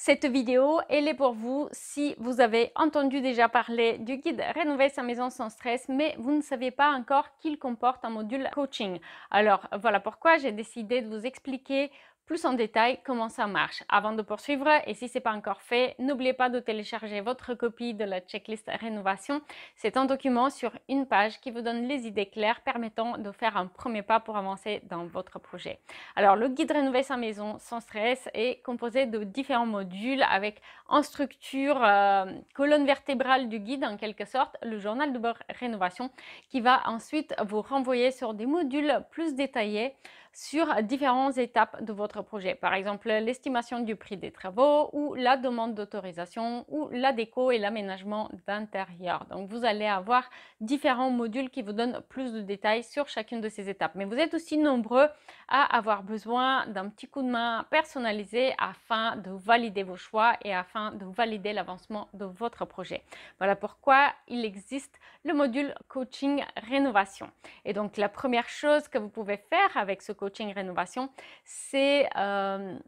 Cette vidéo, elle est pour vous si vous avez entendu déjà parler du guide Rénover sa maison sans stress, mais vous ne savez pas encore qu'il comporte un module coaching. Alors voilà pourquoi j'ai décidé de vous expliquer plus en détail comment ça marche. Avant de poursuivre, et si ce n'est pas encore fait, n'oubliez pas de télécharger votre copie de la checklist rénovation. C'est un document sur une page qui vous donne les idées claires permettant de faire un premier pas pour avancer dans votre projet. Alors le guide Rénover sa maison sans stress est composé de différents modules avec en structure euh, colonne vertébrale du guide en quelque sorte le journal de bord rénovation qui va ensuite vous renvoyer sur des modules plus détaillés sur différentes étapes de votre projet, par exemple l'estimation du prix des travaux ou la demande d'autorisation ou la déco et l'aménagement d'intérieur. Donc vous allez avoir différents modules qui vous donnent plus de détails sur chacune de ces étapes. Mais vous êtes aussi nombreux à avoir besoin d'un petit coup de main personnalisé afin de valider vos choix et afin de valider l'avancement de votre projet. Voilà pourquoi il existe le module coaching rénovation. Et donc la première chose que vous pouvez faire avec ce coaching rénovation, c'est euh,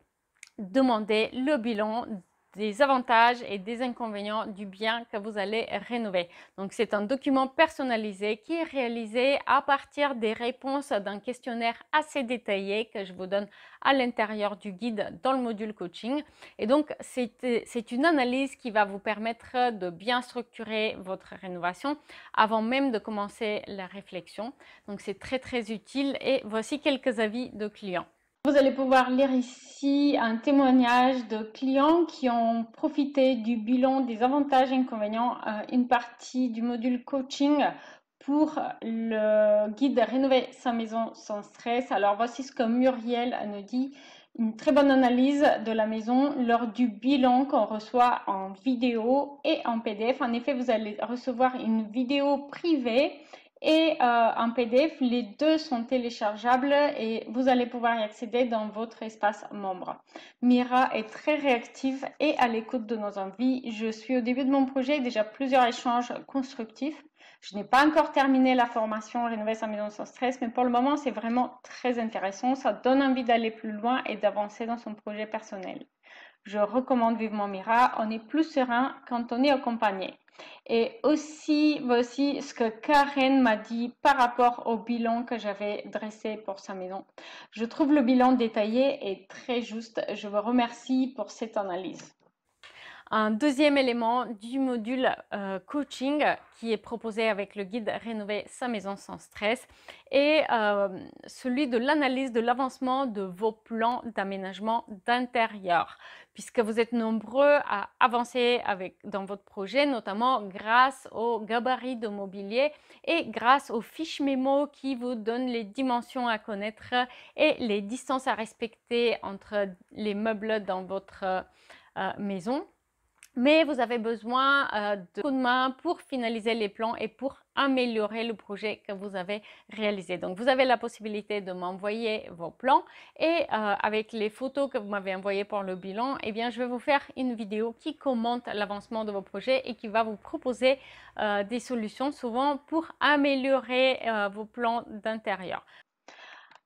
demander le bilan des avantages et des inconvénients du bien que vous allez rénover. Donc c'est un document personnalisé qui est réalisé à partir des réponses d'un questionnaire assez détaillé que je vous donne à l'intérieur du guide dans le module coaching. Et donc c'est une analyse qui va vous permettre de bien structurer votre rénovation avant même de commencer la réflexion. Donc c'est très très utile et voici quelques avis de clients. Vous allez pouvoir lire ici un témoignage de clients qui ont profité du bilan des avantages et inconvénients, euh, une partie du module coaching pour le guide Rénover sa maison sans stress. Alors voici ce que Muriel nous dit. Une très bonne analyse de la maison lors du bilan qu'on reçoit en vidéo et en PDF. En effet, vous allez recevoir une vidéo privée et euh, en PDF. Les deux sont téléchargeables et vous allez pouvoir y accéder dans votre espace membre. Mira est très réactive et à l'écoute de nos envies. Je suis au début de mon projet, déjà plusieurs échanges constructifs. Je n'ai pas encore terminé la formation Rénover sa maison sans stress, mais pour le moment, c'est vraiment très intéressant. Ça donne envie d'aller plus loin et d'avancer dans son projet personnel. Je recommande vivement Mira. On est plus serein quand on est accompagné. Et aussi, voici ce que Karen m'a dit par rapport au bilan que j'avais dressé pour sa maison. Je trouve le bilan détaillé et très juste. Je vous remercie pour cette analyse un deuxième élément du module euh, coaching qui est proposé avec le guide Rénover sa maison sans stress est euh, celui de l'analyse de l'avancement de vos plans d'aménagement d'intérieur puisque vous êtes nombreux à avancer dans votre projet, notamment grâce au gabarit de mobilier et grâce aux fiches mémo qui vous donnent les dimensions à connaître et les distances à respecter entre les meubles dans votre euh, maison mais vous avez besoin euh, de coup de main pour finaliser les plans et pour améliorer le projet que vous avez réalisé. Donc, vous avez la possibilité de m'envoyer vos plans et euh, avec les photos que vous m'avez envoyées pour le bilan, eh bien, je vais vous faire une vidéo qui commente l'avancement de vos projets et qui va vous proposer euh, des solutions souvent pour améliorer vos plans d'intérieur.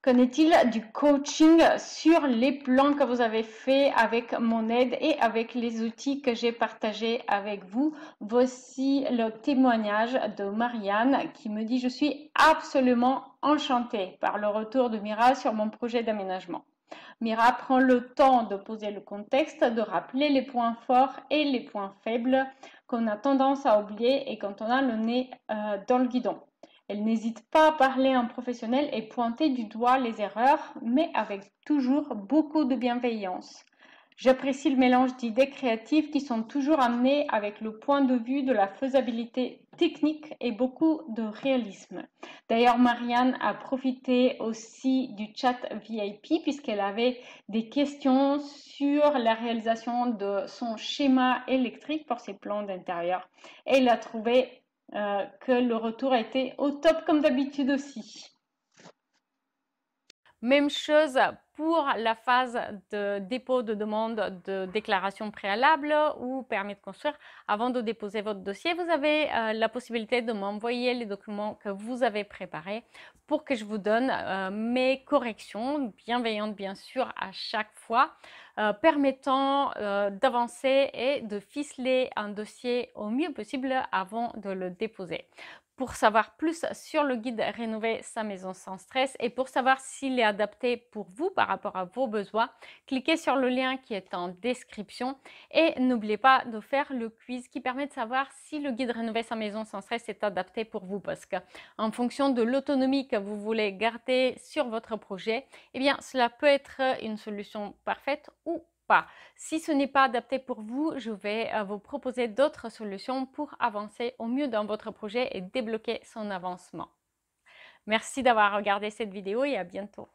Qu'en est-il du coaching sur les plans que vous avez fait avec mon aide et avec les outils que j'ai partagés avec vous Voici le témoignage de Marianne qui me dit Je suis absolument enchantée par le retour de Mira sur mon projet d'aménagement. Mira prend le temps de poser le contexte, de rappeler les points forts et les points faibles qu'on a tendance à oublier et quand on a le nez euh, dans le guidon. Elle n'hésite pas à parler à un professionnel et pointer du doigt les erreurs, mais avec toujours beaucoup de bienveillance. J'apprécie le mélange d'idées créatives qui sont toujours amenées avec le point de vue de la faisabilité technique et beaucoup de réalisme. D'ailleurs, Marianne a profité aussi du chat VIP puisqu'elle avait des questions sur la réalisation de son schéma électrique pour ses plans d'intérieur. Elle a trouvé euh, que le retour a été au top comme d'habitude aussi. Même chose pour la phase de dépôt de demande de déclaration préalable ou permis de construire. Avant de déposer votre dossier, vous avez euh, la possibilité de m'envoyer les documents que vous avez préparés pour que je vous donne euh, mes corrections, bienveillantes bien sûr à chaque fois, euh, permettant d'avancer et de ficeler un dossier au mieux possible avant de le déposer pour savoir plus sur le guide Rénover sa maison sans stress et pour savoir s'il est adapté pour vous par rapport à vos besoins, cliquez sur le lien qui est en description et n'oubliez pas de faire le quiz qui permet de savoir si le guide Rénover sa maison sans stress est adapté pour vous parce que en fonction de l'autonomie que vous voulez garder sur votre projet, eh bien cela peut être une solution parfaite ou si ce n'est pas adapté pour vous, je vais euh, vous proposer d'autres solutions pour avancer au mieux dans votre projet et débloquer son avancement. Merci d'avoir regardé cette vidéo et à bientôt.